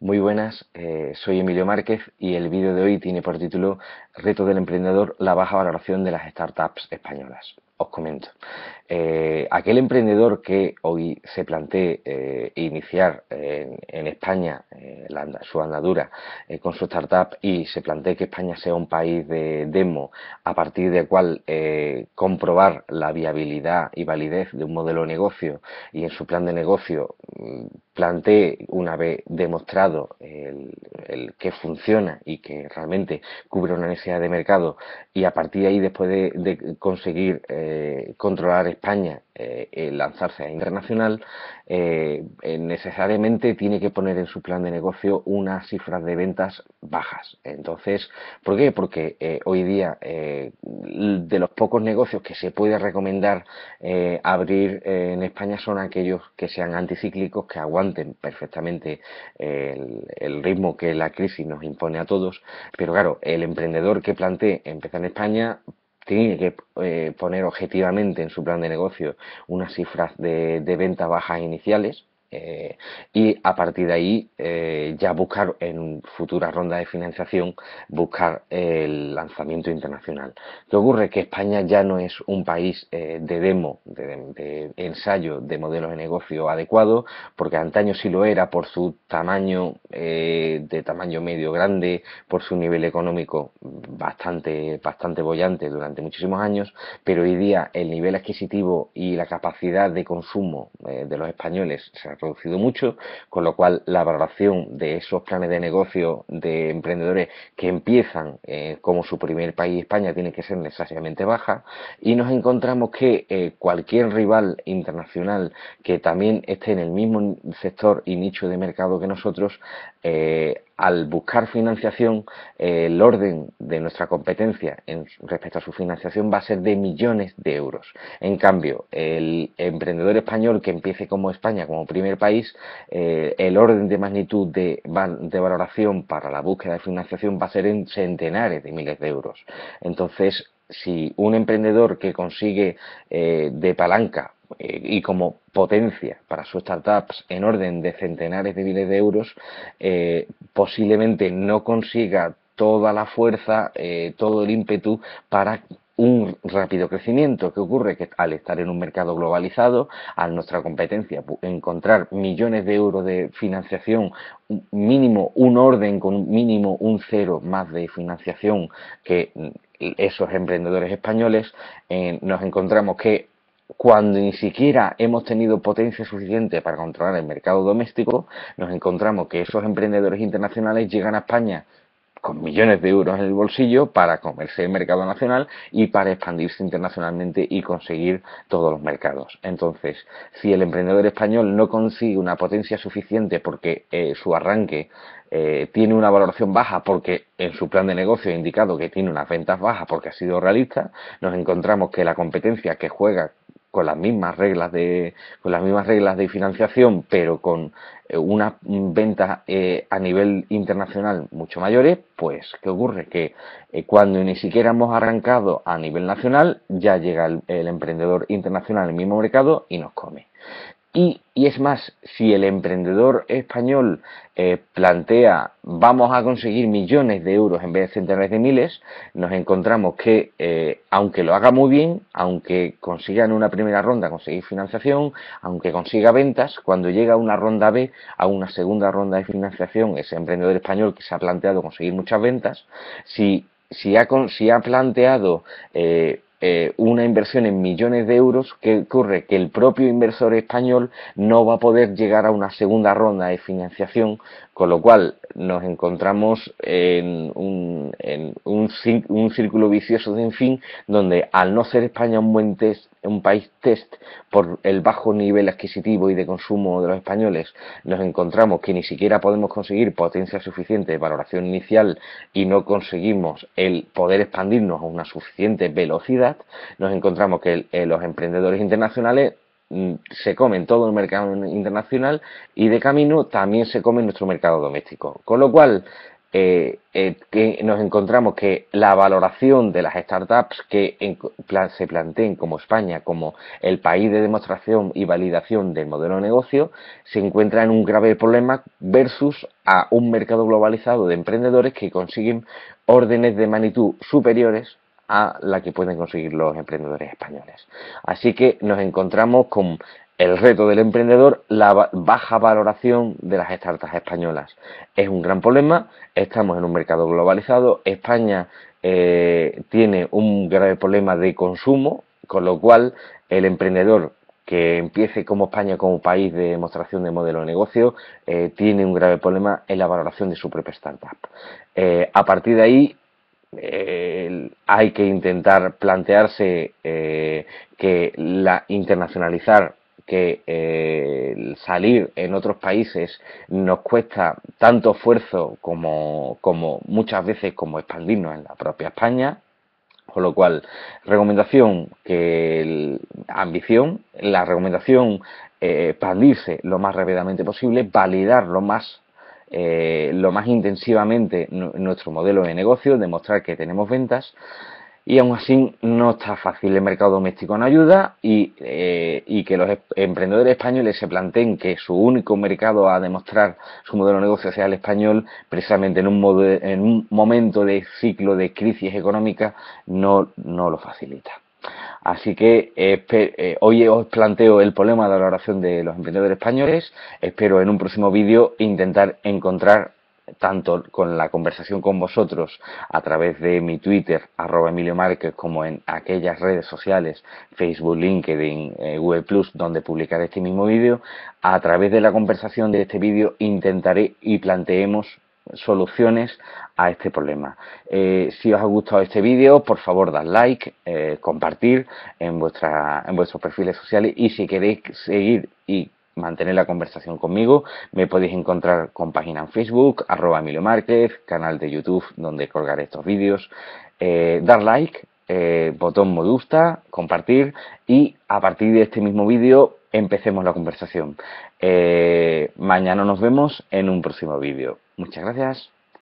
Muy buenas, eh, soy Emilio Márquez y el vídeo de hoy tiene por título Reto del emprendedor, la baja valoración de las startups españolas. Os comento. Eh, aquel emprendedor que hoy se plantee eh, iniciar en, en España su andadura eh, con su startup y se plantea que España sea un país de demo a partir del cual eh, comprobar la viabilidad y validez de un modelo de negocio y en su plan de negocio mm, plantee una vez demostrado el, que funciona y que realmente cubre una necesidad de mercado y a partir de ahí después de, conseguir eh, controlar España eh, lanzarse a internacional, eh, eh, necesariamente tiene que poner en su plan de negocio unas cifras de ventas bajas. Entonces, ¿por qué? Porque hoy día de los pocos negocios que se puede recomendar abrir en España son aquellos que sean anticíclicos, que aguanten perfectamente el, el, ritmo que la crisis nos impone a todos. Pero claro, el emprendedor que plantee empezar en España tiene que eh, poner objetivamente en su plan de negocio unas cifras de, de ventas bajas iniciales eh, y a partir de ahí eh, ya buscar en futuras rondas de financiación buscar el lanzamiento internacional. ¿Qué ocurre? Que España ya no es un país eh, de demo, de, ensayo de modelos de negocio adecuado porque antaño sí lo era por su tamaño de tamaño medio grande, por su nivel económico bastante, bastante bollante durante muchísimos años, pero hoy día el nivel adquisitivo y la capacidad de consumo de los españoles se reducido mucho, con lo cual la valoración de esos planes de negocio de emprendedores que empiezan eh, como su primer país España tiene que ser necesariamente baja y nos encontramos que eh, cualquier rival internacional que también esté en el mismo sector y nicho de mercado que nosotros eh, al buscar financiación, eh, el orden de nuestra competencia en, respecto a su financiación va a ser de millones de euros. En cambio, el emprendedor español que empiece como España, como primer país, eh, el orden de magnitud de, de, valoración para la búsqueda de financiación va a ser en centenares de miles de euros. Entonces, si un emprendedor que consigue de palanca y como potencia para sus startups en orden de centenares de miles de euros, eh, posiblemente no consiga toda la fuerza, eh, todo el ímpetu para un rápido crecimiento. que ocurre? Que al estar en un mercado globalizado, a nuestra competencia encontrar millones de euros de financiación, mínimo un orden con mínimo un cero más de financiación que mm, esos emprendedores españoles, eh, nos encontramos que cuando ni siquiera hemos tenido potencia suficiente para controlar el mercado doméstico, nos encontramos que esos emprendedores internacionales llegan a España con millones de euros en el bolsillo para comerse el mercado nacional y para expandirse internacionalmente y conseguir todos los mercados. Entonces, si el emprendedor español no consigue una potencia suficiente porque eh, su arranque eh, tiene una valoración baja porque en su plan de negocio ha indicado que tiene unas ventas bajas porque ha sido realista, nos encontramos que la competencia que juega con las mismas reglas de las mismas reglas de financiación pero con eh, unas ventas eh, a nivel internacional mucho mayores pues qué ocurre que eh, cuando ni siquiera hemos arrancado a nivel nacional ya llega el, emprendedor internacional el mismo mercado y nos come y, es más, si el emprendedor español eh, plantea vamos a conseguir millones de euros en vez de centenares de miles, nos encontramos que eh, aunque lo haga muy bien, aunque consiga en una primera ronda conseguir financiación, aunque consiga ventas, cuando llega a una ronda B, a una segunda ronda de financiación, ese emprendedor español que se ha planteado conseguir muchas ventas, si, si, ha, si ha planteado... Eh, eh, una inversión en millones de euros, que ocurre? Que el propio inversor español no va a poder llegar a una segunda ronda de financiación con lo cual nos encontramos en, un, en un, un, círculo vicioso en fin donde al no ser España un buen test, un país test por el bajo nivel adquisitivo y de consumo de los españoles, nos encontramos que ni siquiera podemos conseguir potencia suficiente de valoración inicial y no conseguimos el poder expandirnos a una suficiente velocidad, nos encontramos que eh, los emprendedores internacionales Mm, se comen todo el mercado internacional y de camino también se come en nuestro mercado doméstico. Con lo cual, eh, eh, que nos encontramos que la valoración de las startups que se planteen como España como el país de demostración y validación del modelo de negocio se encuentra en un grave problema versus a un mercado globalizado de emprendedores que consiguen órdenes de magnitud superiores a la que pueden conseguir los emprendedores españoles. Así que nos encontramos con el reto del emprendedor, la baja valoración de las startups españolas. Es un gran problema, estamos en un mercado globalizado, España eh, tiene un grave problema de consumo, con lo cual el emprendedor que empiece como España como país de demostración de modelo de negocio eh, tiene un grave problema en la valoración de su propia startup. Eh, a partir de ahí hay que intentar plantearse eh, que la internacionalizar que eh, salir en otros países nos cuesta tanto esfuerzo como, muchas veces como expandirnos en la propia España con lo cual, recomendación que ambición, la recomendación eh, expandirse lo más rápidamente posible, validar lo más eh, lo más intensivamente nuestro modelo de negocio, demostrar que tenemos ventas. Y aún así no está fácil el mercado doméstico en ayuda eh, y, que los em-, emprendedores españoles se planteen que su único mercado a demostrar su modelo de negocio sea el español, precisamente en un, en un momento de ciclo de crisis económica, no, no lo facilita. Así que eh, hoy os planteo el problema de la oración de los emprendedores españoles. Espero en un próximo vídeo intentar encontrar tanto con la conversación con vosotros a través de mi Twitter, arroba como en aquellas redes sociales, Facebook, LinkedIn, eh, Google donde publicaré este mismo vídeo, a través de la conversación de este vídeo intentaré y planteemos soluciones a este problema. Eh, si os ha gustado este vídeo, por favor, dad like, eh, compartir en, vuestra, en vuestros perfiles sociales y si queréis seguir y mantener la conversación conmigo, me podéis encontrar con página en Facebook, arroba Emilio Márquez, canal de YouTube donde colgaré estos vídeos, eh, dar like, botón me gusta, compartir y a partir de este mismo vídeo empecemos la conversación. mañana nos vemos en un próximo vídeo. Muchas gracias.